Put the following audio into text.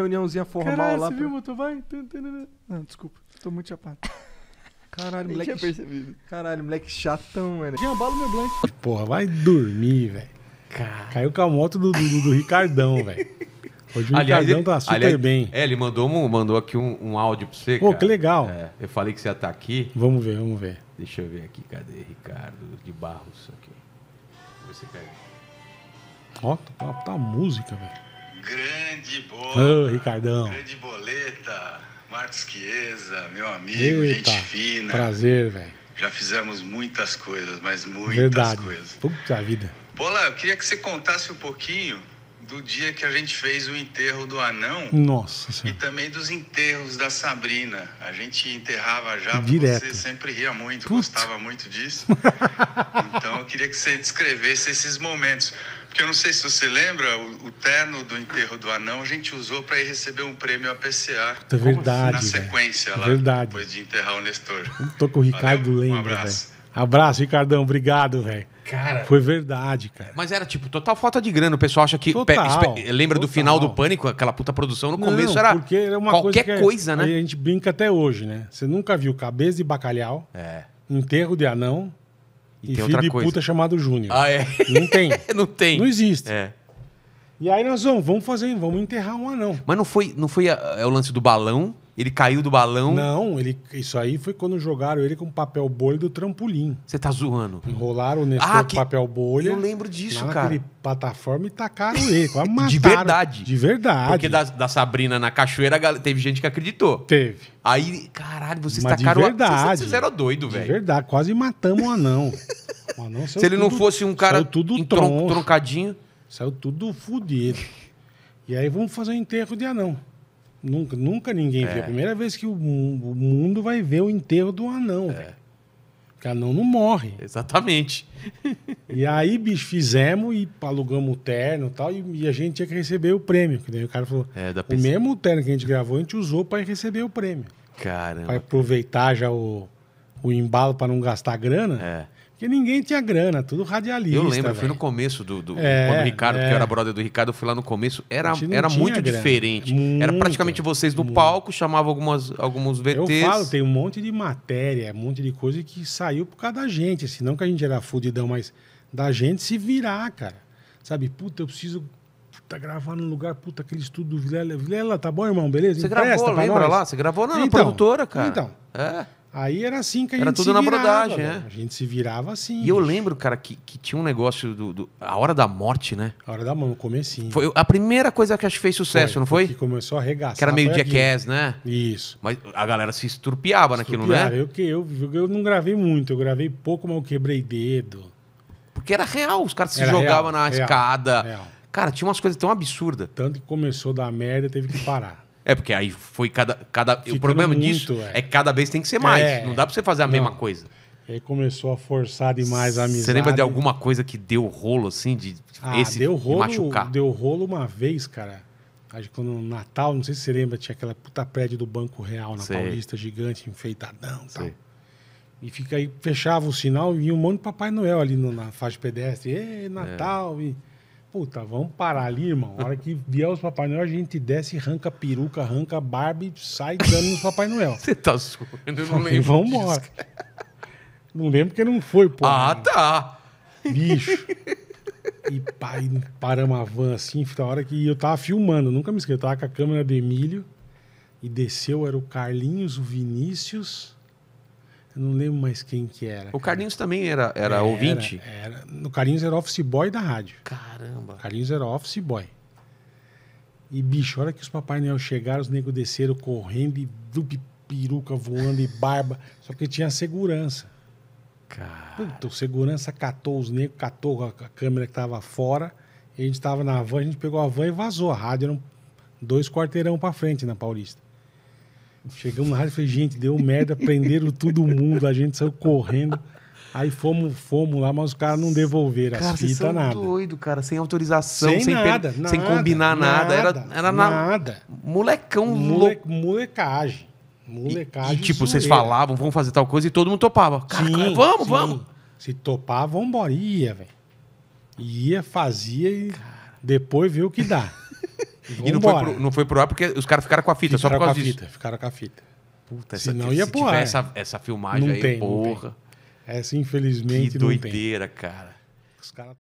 reuniãozinha formal Caralho, lá. Você pra... viu, motor, vai? Não, desculpa, tô muito chapado. Caralho, moleque. Tinha percebido. Caralho, moleque chatão, mano. Gambalo meu blank. Porra, vai dormir, velho. Caiu com a moto do, do, do Ricardão, velho. Hoje o aliás, Ricardão tá super aliás, bem. É, ele mandou, um, mandou aqui um, um áudio pra você. Pô, cara. que legal. É, eu falei que você ia estar tá aqui. Vamos ver, vamos ver. Deixa eu ver aqui, cadê Ricardo de Barros aqui. Você pega. Ó, tá, tá música, velho. Grande bola. Ô, Ricardão. Grande boleta. Marcos Chiesa, meu amigo, Eita, gente fina. Prazer, velho. Já fizemos muitas coisas, mas muitas Verdade. coisas. Puta vida. Bola, eu queria que você contasse um pouquinho do dia que a gente fez o enterro do anão. Nossa senhora. E também dos enterros da Sabrina. A gente enterrava já, Direto. você sempre ria muito, gostava muito disso. então eu queria que você descrevesse esses momentos. Porque eu não sei se você lembra, o, o terno do enterro do anão a gente usou para ir receber um prêmio APCA. Puta, verdade. Na sequência véio. lá. Verdade. Depois de enterrar o Nestor. Eu tô com o Ricardo Valeu, lembra, um abraço. Véio. Abraço, Ricardão. Obrigado, velho. Cara. Foi verdade, cara. Mas era tipo, total falta de grana. O pessoal acha que. Total, lembra total. do final do pânico, aquela puta produção? No começo não, era. Porque era uma qualquer coisa, que, é- coisa né? a gente brinca até hoje, né? Você nunca viu cabeça de bacalhau, é. enterro de anão e, e tem filho outra de coisa. puta chamado Júnior. Ah, é? Não tem. não tem. Não existe. É. E aí nós vamos, vamos fazer, vamos enterrar um anão. Mas não foi, não foi a, é o lance do balão ele caiu do balão. Não, ele, isso aí foi quando jogaram ele com papel bolha do trampolim. Você tá zoando? Enrolaram o Nestor ah, que... papel bolha. Eu lembro disso, cara. Naquele plataforma e tacaram ele. Quase mataram. De verdade. De verdade. Porque da, da Sabrina na cachoeira teve gente que acreditou. Teve. Aí, caralho, vocês Mas tacaram. De verdade. Vocês eram doido, velho. De verdade, quase matamos o anão. O anão Se ele tudo, não fosse um cara tudo troncadinho. Saiu tudo fudido. E aí vamos fazer um enterro de anão. Nunca, nunca ninguém é. viu. A primeira vez que o, o mundo vai ver o enterro do anão, é. velho. Porque anão não morre. Exatamente. E aí, bicho, fizemos e alugamos o terno e tal, e, a gente tinha que receber o prêmio. Que daí o cara falou: é, o mesmo terno que a gente gravou, a gente usou para receber o prêmio. Caramba. Para aproveitar já o, o embalo para não gastar grana. É. Porque ninguém tinha grana, tudo radialista. Eu lembro, eu fui no começo do. do é, quando o Ricardo, é. que era brother do Ricardo, eu fui lá no começo. Era, era muito grana. diferente. Muito, era praticamente vocês no muito. palco, chamavam algumas, alguns VTs. Eu falo, tem um monte de matéria, um monte de coisa que saiu por causa da gente. Assim, não que a gente era fudidão, mas da gente se virar, cara. Sabe, puta, eu preciso puta, gravar num lugar, puta, aquele estudo do Vilela. Vilela, tá bom, irmão? Beleza? Você Empresta gravou, lembra nós. lá? Você gravou na, então, na produtora, cara. Então. É. Aí era assim que a era gente Era tudo se na virava, brodagem, né? A gente se virava assim. E eu gente. lembro, cara, que, que tinha um negócio do, do, A Hora da Morte, né? A Hora da Mão, no comecinho. Foi a primeira coisa que acho que fez sucesso, foi, não foi? Que começou a arregaçar. Que era meio jackass, né? Isso. Mas a galera se estrupiava, naquilo, né? Eu, que, eu, eu não gravei muito, eu gravei pouco, mas eu quebrei dedo. Porque era real, os caras se jogavam na real, escada. Real. Cara, tinha umas coisas tão absurdas. Tanto que começou da merda, teve que parar. É, porque aí foi cada. cada o problema muito, disso é. é. que cada vez tem que ser mais. É. Não dá pra você fazer a Não. mesma coisa. aí começou a forçar demais a amizade. Você lembra de alguma coisa que deu rolo, assim, de ah, esse deu rolo, de machucar? Deu rolo uma vez, cara. Acho que no Natal, não sei se você lembra, tinha aquela puta prédio do Banco Real na sei. Paulista, gigante, enfeitadão e tal. E fica aí, fechava o sinal e vinha um monte de Papai Noel ali no, na faixa pedestre. Ê, é. Natal! É. E puta, vamos parar ali, irmão. A hora que vier os Papai Noel, a gente desce, arranca peruca, arranca Barbie, sai dando nos Papai Noel. Você tá zoando, eu não lembro. Vamos embora. Não lembro porque não foi, pô. Ah, tá. Bicho. E pai, paramos a van assim, foi a hora que eu tava filmando, nunca me esqueci, eu tava com a câmera do Emílio. E desceu, era o Carlinhos, o Vinícius, eu não lembro mais quem que era. O cara. Carlinhos também era, era, era ouvinte? Era, O Carlinhos era office boy da rádio. Caramba. O Carlinhos era office boy. E, bicho, a hora que os Papai Noel chegaram, os negros desceram correndo e dupe peruca voando e barba. Só que tinha segurança. Cara. Puta, o segurança catou os negros, catou a, câmera que tava fora. a gente tava na van, a gente pegou a van e vazou. A rádio era um, dois quarteirão pra frente na Paulista. Chegamos na rádio e falei, gente, deu merda, prenderam todo mundo, a gente saiu correndo. Aí fomos, fomos lá, mas os caras não devolveram cara, as fitas, nada. doido, cara, sem autorização, sem, sem nada, nada, sem combinar nada. nada. Era, era nada. Molecão Mole... Molecagem. Molecagem. E, e tipo, vocês falavam, vamos fazer tal coisa e todo mundo topava. Cara, sim, cara, vamos, sim. vamos. Se topar, vamos embora. Ia, velho. Ia, fazia e depois viu o que dá. E, não, foi pro, não foi pro ar porque os caras ficaram com a fita, ficaram só por causa disso. Fita, ficaram com a fita. Puta, se não ia se pro ar. Essa, essa filmagem não aí, tem, porra. Essa, infelizmente, que doideira, cara. Os caras